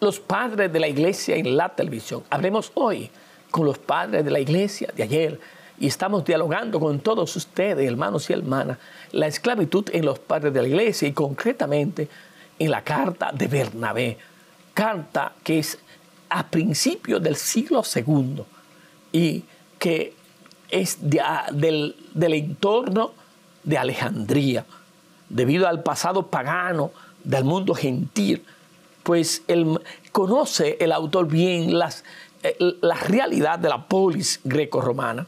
los padres de la iglesia en la televisión. Hablemos hoy con los padres de la iglesia de ayer y estamos dialogando con todos ustedes, hermanos y hermanas, la esclavitud en los padres de la iglesia y concretamente en la carta de Bernabé, carta que es a principios del siglo II y que es del entorno de Alejandría, debido al pasado pagano del mundo gentil pues conoce el autor bien las, eh, la realidad de la polis greco-romana.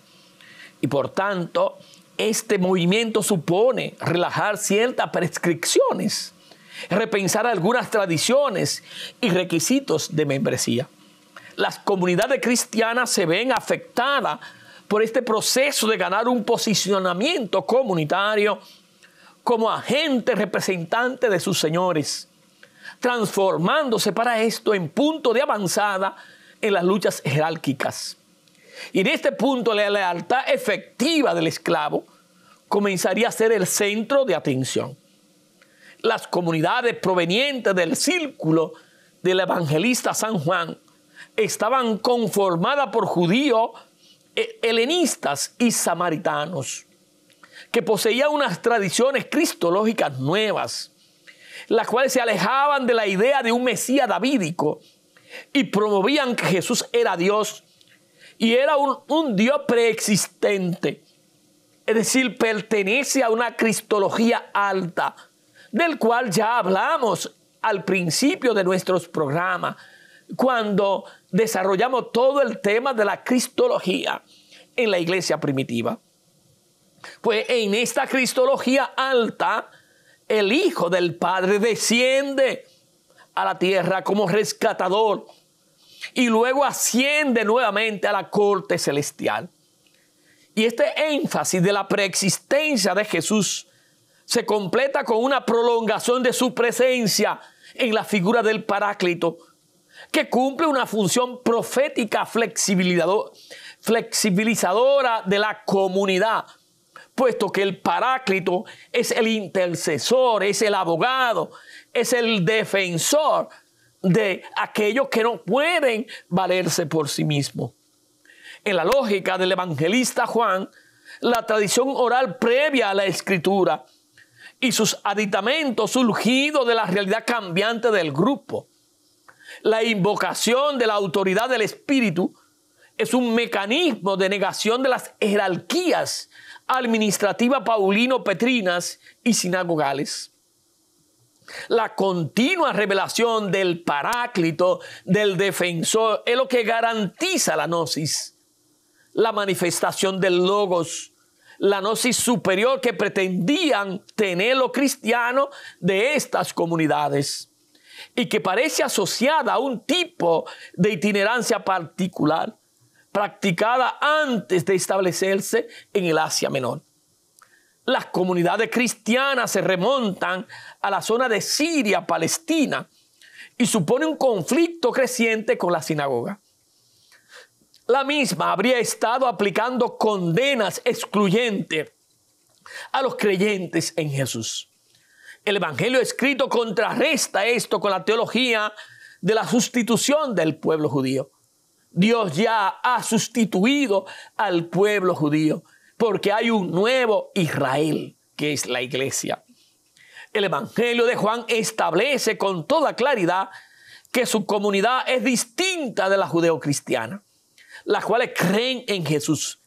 Y por tanto, este movimiento supone relajar ciertas prescripciones, repensar algunas tradiciones y requisitos de membresía. Las comunidades cristianas se ven afectadas por este proceso de ganar un posicionamiento comunitario como agente representante de sus señores transformándose para esto en punto de avanzada en las luchas jerárquicas. Y en este punto la lealtad efectiva del esclavo comenzaría a ser el centro de atención. Las comunidades provenientes del círculo del evangelista San Juan estaban conformadas por judíos, eh, helenistas y samaritanos, que poseían unas tradiciones cristológicas nuevas las cuales se alejaban de la idea de un Mesías davídico y promovían que Jesús era Dios y era un, un Dios preexistente. Es decir, pertenece a una cristología alta, del cual ya hablamos al principio de nuestros programas, cuando desarrollamos todo el tema de la cristología en la iglesia primitiva. Pues en esta cristología alta, el Hijo del Padre desciende a la tierra como rescatador y luego asciende nuevamente a la corte celestial. Y este énfasis de la preexistencia de Jesús se completa con una prolongación de su presencia en la figura del Paráclito, que cumple una función profética flexibilizadora de la comunidad puesto que el paráclito es el intercesor, es el abogado, es el defensor de aquellos que no pueden valerse por sí mismos. En la lógica del evangelista Juan, la tradición oral previa a la escritura y sus aditamentos surgidos de la realidad cambiante del grupo. La invocación de la autoridad del Espíritu es un mecanismo de negación de las jerarquías administrativa Paulino Petrinas y sinagogales. La continua revelación del paráclito, del defensor, es lo que garantiza la gnosis, la manifestación del logos, la gnosis superior que pretendían tener los cristianos de estas comunidades y que parece asociada a un tipo de itinerancia particular practicada antes de establecerse en el Asia Menor. Las comunidades cristianas se remontan a la zona de Siria, Palestina, y supone un conflicto creciente con la sinagoga. La misma habría estado aplicando condenas excluyentes a los creyentes en Jesús. El Evangelio escrito contrarresta esto con la teología de la sustitución del pueblo judío. Dios ya ha sustituido al pueblo judío, porque hay un nuevo Israel, que es la iglesia. El Evangelio de Juan establece con toda claridad que su comunidad es distinta de la judeocristiana, las cuales creen en Jesús,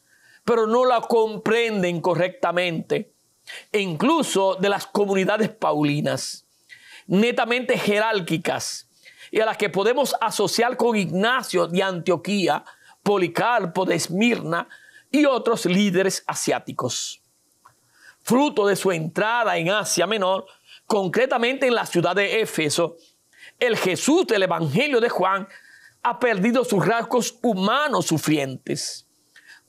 pero no la comprenden correctamente, e incluso de las comunidades paulinas, netamente jerárquicas, y a las que podemos asociar con Ignacio de Antioquía, Policarpo de Esmirna y otros líderes asiáticos. Fruto de su entrada en Asia Menor, concretamente en la ciudad de Éfeso, el Jesús del Evangelio de Juan ha perdido sus rasgos humanos sufrientes,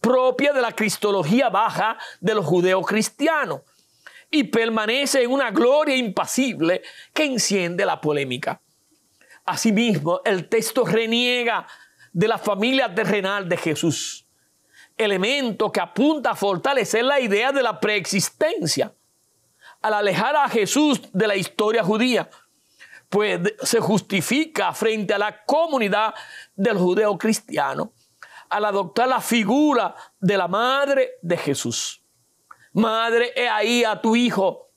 propia de la cristología baja de los judeocristianos, y permanece en una gloria impasible que enciende la polémica. Asimismo, el texto reniega de la familia terrenal de Jesús, elemento que apunta a fortalecer la idea de la preexistencia al alejar a Jesús de la historia judía, pues se justifica frente a la comunidad del judeo cristiano al adoptar la figura de la madre de Jesús. Madre, he ahí a tu hijo.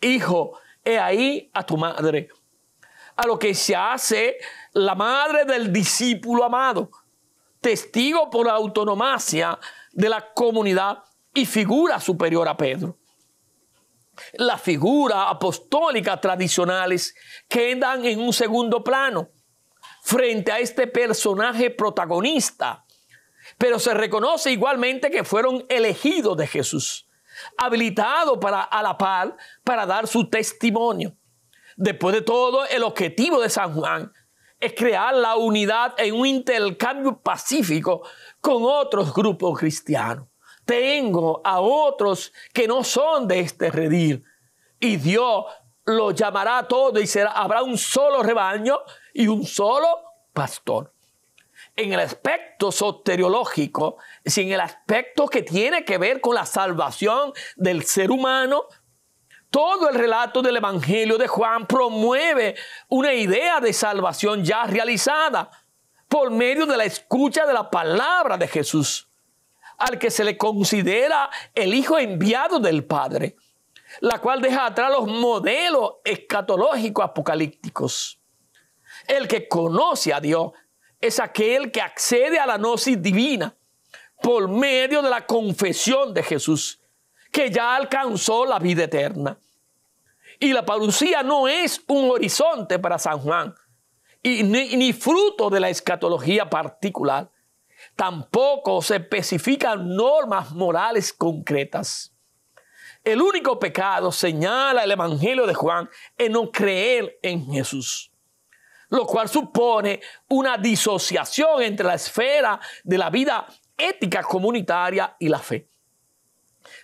Hijo, he ahí a tu madre a lo que se hace la madre del discípulo amado, testigo por la autonomía de la comunidad y figura superior a Pedro. Las figuras apostólicas tradicionales quedan en un segundo plano frente a este personaje protagonista, pero se reconoce igualmente que fueron elegidos de Jesús, habilitados para a la par para dar su testimonio. Después de todo, el objetivo de San Juan es crear la unidad en un intercambio pacífico con otros grupos cristianos. Tengo a otros que no son de este redil y Dios los llamará a todos y será, habrá un solo rebaño y un solo pastor. En el aspecto soteriológico, es en el aspecto que tiene que ver con la salvación del ser humano, todo el relato del Evangelio de Juan promueve una idea de salvación ya realizada por medio de la escucha de la palabra de Jesús, al que se le considera el Hijo enviado del Padre, la cual deja atrás los modelos escatológicos apocalípticos. El que conoce a Dios es aquel que accede a la gnosis divina por medio de la confesión de Jesús que ya alcanzó la vida eterna. Y la parucía no es un horizonte para San Juan, y ni, ni fruto de la escatología particular. Tampoco se especifican normas morales concretas. El único pecado, señala el Evangelio de Juan, es no creer en Jesús, lo cual supone una disociación entre la esfera de la vida ética comunitaria y la fe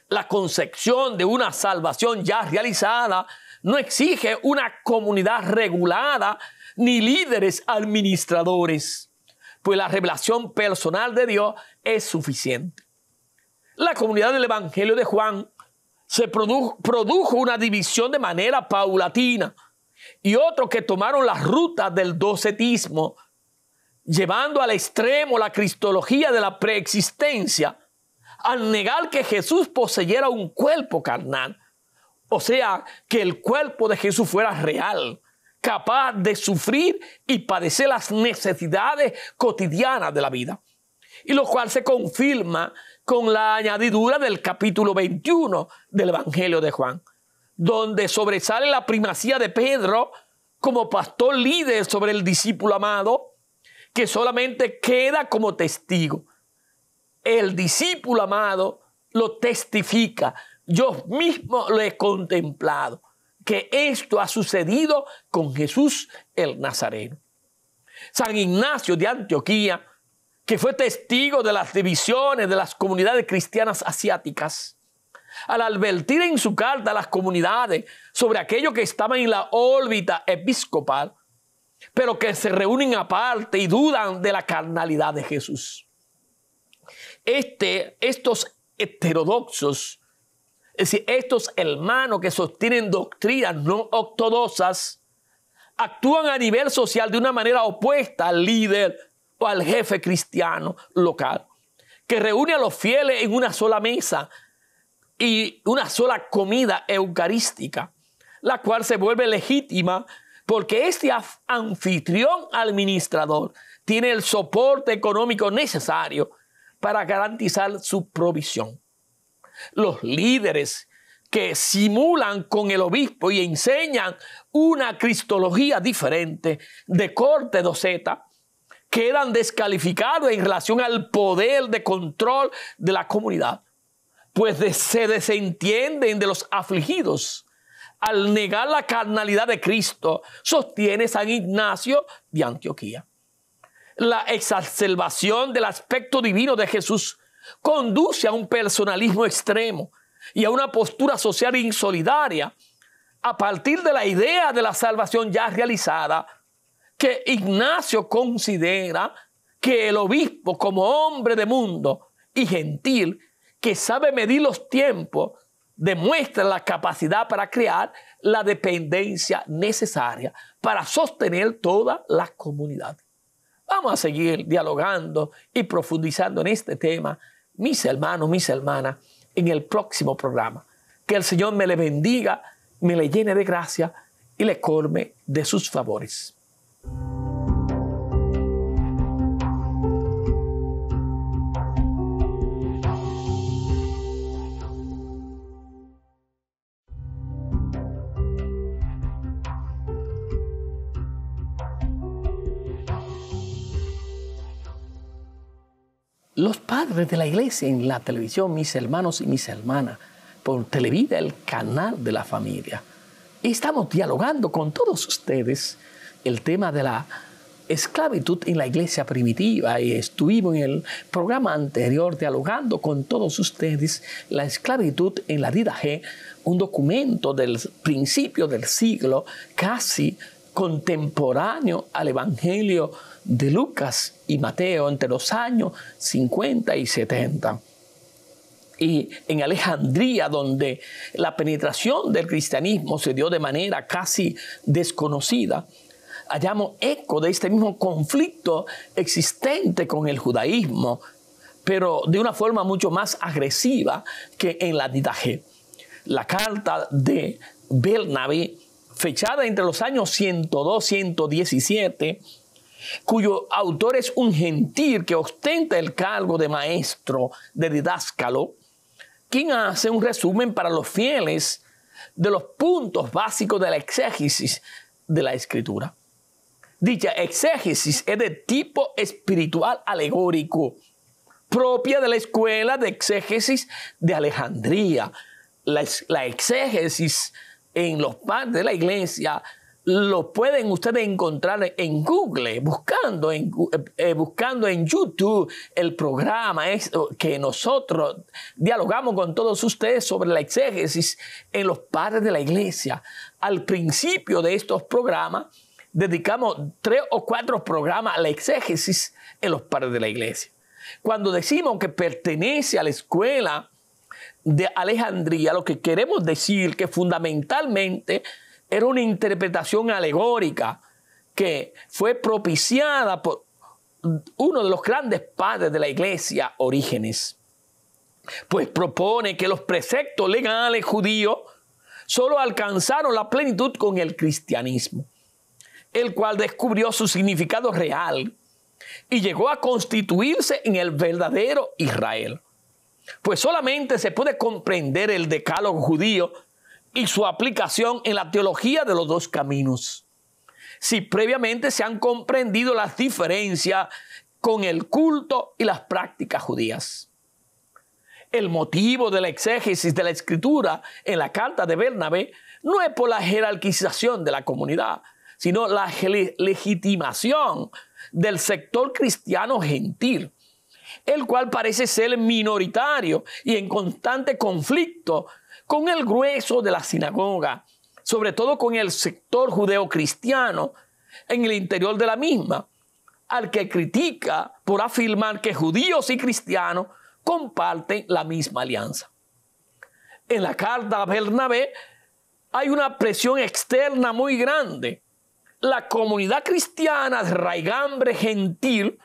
la concepción de una salvación ya realizada no exige una comunidad regulada ni líderes administradores, pues la revelación personal de Dios es suficiente. La comunidad del Evangelio de Juan se produjo, una división de manera paulatina y otros que tomaron la ruta del docetismo, llevando al extremo la cristología de la preexistencia al negar que Jesús poseyera un cuerpo carnal. O sea, que el cuerpo de Jesús fuera real, capaz de sufrir y padecer las necesidades cotidianas de la vida. Y lo cual se confirma con la añadidura del capítulo 21 del Evangelio de Juan, donde sobresale la primacía de Pedro como pastor líder sobre el discípulo amado, que solamente queda como testigo el discípulo amado lo testifica. Yo mismo lo he contemplado, que esto ha sucedido con Jesús el Nazareno. San Ignacio de Antioquía, que fue testigo de las divisiones de las comunidades cristianas asiáticas, al advertir en su carta a las comunidades sobre aquello que estaba en la órbita episcopal, pero que se reúnen aparte y dudan de la carnalidad de Jesús este, estos heterodoxos, es decir, estos hermanos que sostienen doctrinas no ortodoxas, actúan a nivel social de una manera opuesta al líder o al jefe cristiano local, que reúne a los fieles en una sola mesa y una sola comida eucarística, la cual se vuelve legítima porque este anfitrión administrador tiene el soporte económico necesario para garantizar su provisión. Los líderes que simulan con el obispo y enseñan una cristología diferente de corte doceta, quedan descalificados en relación al poder de control de la comunidad, pues se desentienden de los afligidos. Al negar la carnalidad de Cristo, sostiene San Ignacio de Antioquía. La exacerbación del aspecto divino de Jesús conduce a un personalismo extremo y a una postura social insolidaria a partir de la idea de la salvación ya realizada que Ignacio considera que el obispo como hombre de mundo y gentil que sabe medir los tiempos demuestra la capacidad para crear la dependencia necesaria para sostener toda la comunidad. Vamos a seguir dialogando y profundizando en este tema, mis hermanos, mis hermanas, en el próximo programa. Que el Señor me le bendiga, me le llene de gracia y le colme de sus favores. los padres de la iglesia en la televisión, mis hermanos y mis hermanas, por Televida, el canal de la familia. Y estamos dialogando con todos ustedes el tema de la esclavitud en la iglesia primitiva estuvimos en el programa anterior dialogando con todos ustedes la esclavitud en la vida G, un documento del principio del siglo casi contemporáneo al Evangelio de Lucas y Mateo entre los años 50 y 70 y en Alejandría, donde la penetración del cristianismo se dio de manera casi desconocida, hallamos eco de este mismo conflicto existente con el judaísmo, pero de una forma mucho más agresiva que en la Didaje. La carta de Bernabé fechada entre los años 102-117, cuyo autor es un gentil que ostenta el cargo de maestro de didáscalo, quien hace un resumen para los fieles de los puntos básicos de la exégesis de la escritura. Dicha exégesis es de tipo espiritual alegórico, propia de la escuela de exégesis de Alejandría, la, la exégesis en los padres de la iglesia, lo pueden ustedes encontrar en Google, buscando en, eh, eh, buscando en YouTube el programa este que nosotros dialogamos con todos ustedes sobre la exégesis en los padres de la iglesia. Al principio de estos programas, dedicamos tres o cuatro programas a la exégesis en los padres de la iglesia. Cuando decimos que pertenece a la escuela de Alejandría, lo que queremos decir que fundamentalmente era una interpretación alegórica que fue propiciada por uno de los grandes padres de la iglesia, Orígenes. Pues propone que los preceptos legales judíos solo alcanzaron la plenitud con el cristianismo, el cual descubrió su significado real y llegó a constituirse en el verdadero Israel pues solamente se puede comprender el decálogo judío y su aplicación en la teología de los dos caminos. Si previamente se han comprendido las diferencias con el culto y las prácticas judías. El motivo de la exégesis de la escritura en la carta de Bernabé no es por la jerarquización de la comunidad, sino la legitimación del sector cristiano gentil el cual parece ser minoritario y en constante conflicto con el grueso de la sinagoga, sobre todo con el sector judeocristiano en el interior de la misma, al que critica por afirmar que judíos y cristianos comparten la misma alianza. En la carta a Bernabé hay una presión externa muy grande. La comunidad cristiana de raigambre gentil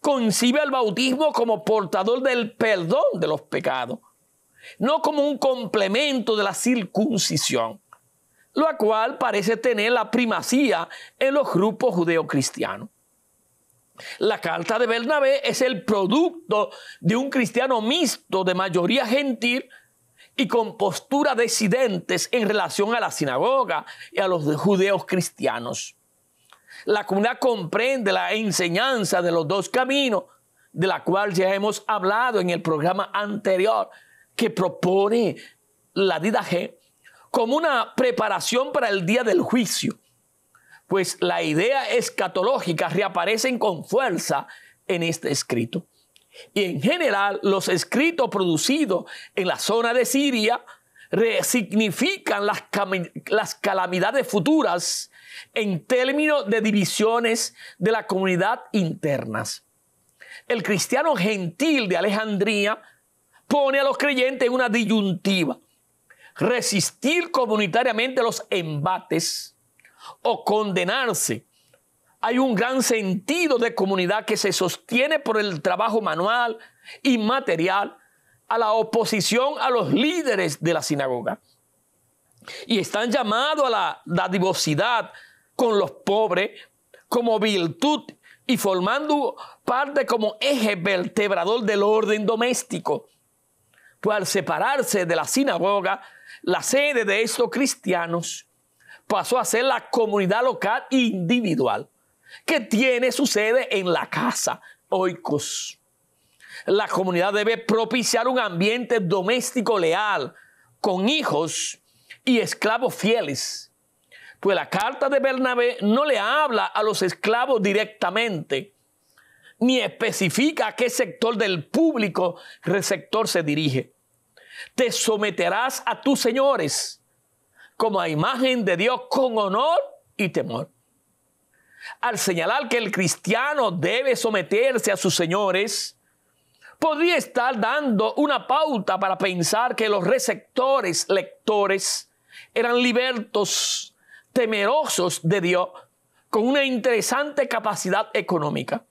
concibe al bautismo como portador del perdón de los pecados, no como un complemento de la circuncisión, lo cual parece tener la primacía en los grupos judeocristianos. La carta de Bernabé es el producto de un cristiano mixto de mayoría gentil y con posturas decidentes en relación a la sinagoga y a los judeos cristianos. La comunidad comprende la enseñanza de los dos caminos, de la cual ya hemos hablado en el programa anterior, que propone la G como una preparación para el día del juicio, pues la idea escatológica reaparece con fuerza en este escrito. Y en general, los escritos producidos en la zona de Siria resignifican las, calamidades futuras en términos de divisiones de la comunidad internas. El cristiano gentil de Alejandría pone a los creyentes en una disyuntiva. Resistir comunitariamente los embates o condenarse. Hay un gran sentido de comunidad que se sostiene por el trabajo manual y material a la oposición a los líderes de la sinagoga. Y están llamados a la dadivosidad con los pobres como virtud y formando parte como eje vertebrador del orden doméstico. Pues al separarse de la sinagoga, la sede de estos cristianos pasó a ser la comunidad local individual, que tiene su sede en la casa, oikos la comunidad debe propiciar un ambiente doméstico leal, con hijos y esclavos fieles. Pues la carta de Bernabé no le habla a los esclavos directamente, ni especifica a qué sector del público receptor se dirige. Te someterás a tus señores como a imagen de Dios con honor y temor. Al señalar que el cristiano debe someterse a sus señores, podría estar dando una pauta para pensar que los receptores, lectores, eran libertos, temerosos de Dios, con una interesante capacidad económica.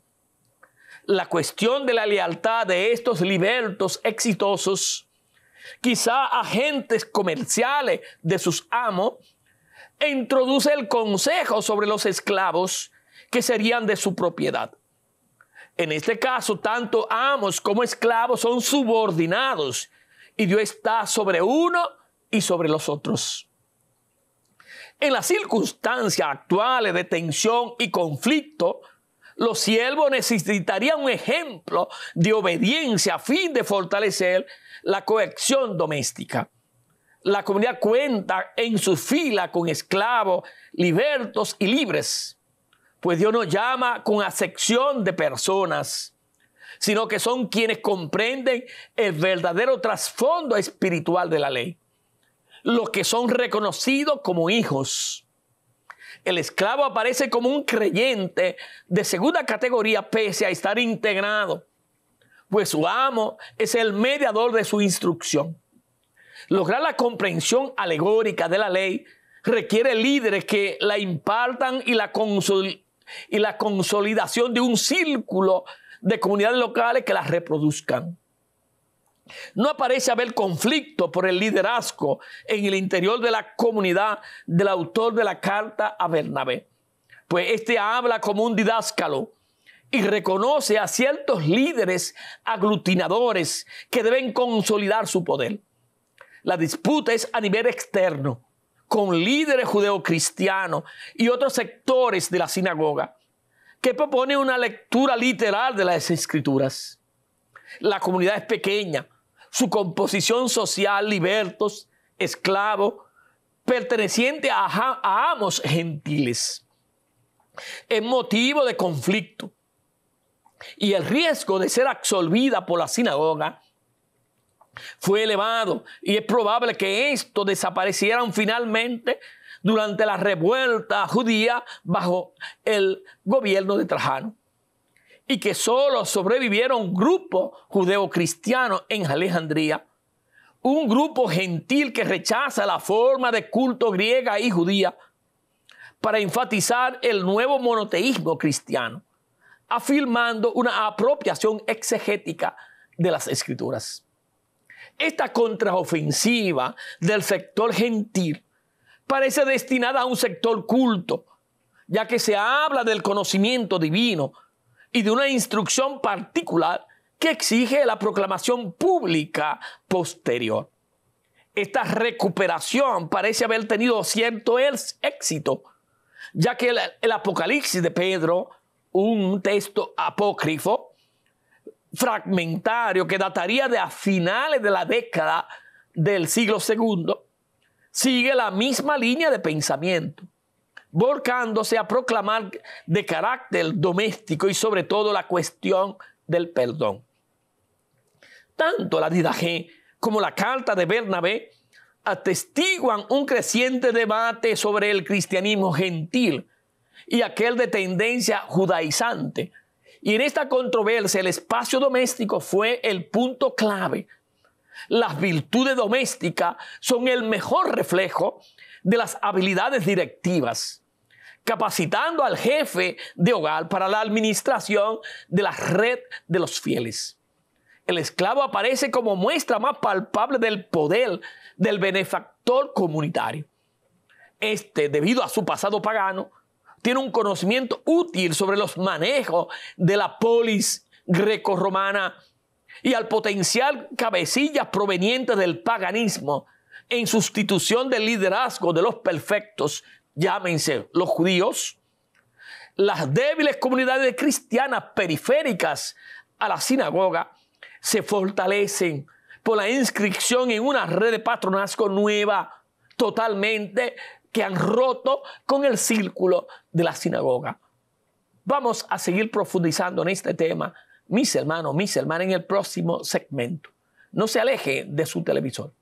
La cuestión de la lealtad de estos libertos exitosos, quizá agentes comerciales de sus amos, e introduce el consejo sobre los esclavos que serían de su propiedad. En este caso, tanto amos como esclavos son subordinados y Dios está sobre uno y sobre los otros. En las circunstancias actuales de tensión y conflicto, los siervos necesitarían un ejemplo de obediencia a fin de fortalecer la cohesión doméstica. La comunidad cuenta en su fila con esclavos, libertos y libres. Pues Dios no llama con acepción de personas, sino que son quienes comprenden el verdadero trasfondo espiritual de la ley. Los que son reconocidos como hijos. El esclavo aparece como un creyente de segunda categoría pese a estar integrado, pues su amo es el mediador de su instrucción. Lograr la comprensión alegórica de la ley requiere líderes que la impartan y la, consultan, y la consolidación de un círculo de comunidades locales que las reproduzcan. No aparece haber conflicto por el liderazgo en el interior de la comunidad del autor de la carta a Bernabé, pues este habla como un didáscalo y reconoce a ciertos líderes aglutinadores que deben consolidar su poder. La disputa es a nivel externo, con líderes judeocristianos y otros sectores de la sinagoga, que propone una lectura literal de las escrituras. La comunidad es pequeña, su composición social, libertos, esclavos, perteneciente a, a amos gentiles. Es motivo de conflicto y el riesgo de ser absolvida por la sinagoga fue elevado y es probable que estos desaparecieran finalmente durante la revuelta judía bajo el gobierno de Trajano y que solo sobrevivieron grupos judeo en Alejandría, un grupo gentil que rechaza la forma de culto griega y judía para enfatizar el nuevo monoteísmo cristiano, afirmando una apropiación exegética de las escrituras. Esta contraofensiva del sector gentil parece destinada a un sector culto, ya que se habla del conocimiento divino y de una instrucción particular que exige la proclamación pública posterior. Esta recuperación parece haber tenido cierto éxito, ya que el, Apocalipsis de Pedro, un texto apócrifo, fragmentario que dataría de a finales de la década del siglo II, sigue la misma línea de pensamiento, volcándose a proclamar de carácter doméstico y sobre todo la cuestión del perdón. Tanto la Didaje como la carta de Bernabé atestiguan un creciente debate sobre el cristianismo gentil y aquel de tendencia judaizante, y en esta controversia el espacio doméstico fue el punto clave. Las virtudes domésticas son el mejor reflejo de las habilidades directivas, capacitando al jefe de hogar para la administración de la red de los fieles. El esclavo aparece como muestra más palpable del poder del benefactor comunitario. Este, debido a su pasado pagano, tiene un conocimiento útil sobre los manejos de la polis greco-romana y al potencial cabecilla proveniente del paganismo en sustitución del liderazgo de los perfectos, llámense los judíos, las débiles comunidades cristianas periféricas a la sinagoga se fortalecen por la inscripción en una red de patronazgo nueva, totalmente que han roto con el círculo de la sinagoga. Vamos a seguir profundizando en este tema, mis hermanos, mis hermanas, en el próximo segmento. No se aleje de su televisor.